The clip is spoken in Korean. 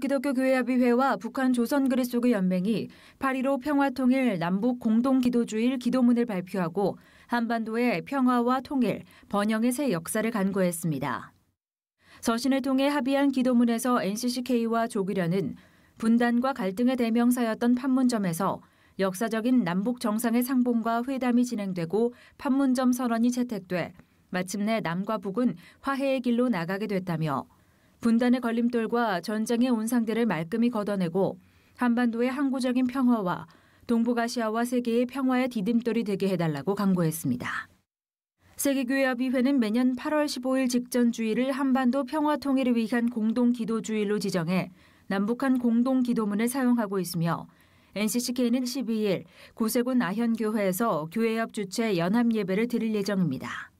기독교 교회협의회와 북한 조선 그리스도교 연맹이 8.15 평화통일 남북 공동기도주일 기도문을 발표하고 한반도의 평화와 통일, 번영의 새 역사를 간구했습니다. 서신을 통해 합의한 기도문에서 NCCK와 조기련은 분단과 갈등의 대명사였던 판문점에서 역사적인 남북 정상의 상봉과 회담이 진행되고 판문점 선언이 채택돼 마침내 남과 북은 화해의 길로 나가게 됐다며 분단의 걸림돌과 전쟁의 온상들을 말끔히 걷어내고 한반도의 항구적인 평화와 동북아시아와 세계의 평화의 디딤돌이 되게 해달라고 강구했습니다. 세계교회협의회는 매년 8월 15일 직전 주일을 한반도 평화 통일을 위한 공동 기도 주일로 지정해 남북한 공동 기도문을 사용하고 있으며 NCCK는 12일 구세군 아현교회에서 교회협 주최 연합 예배를 드릴 예정입니다.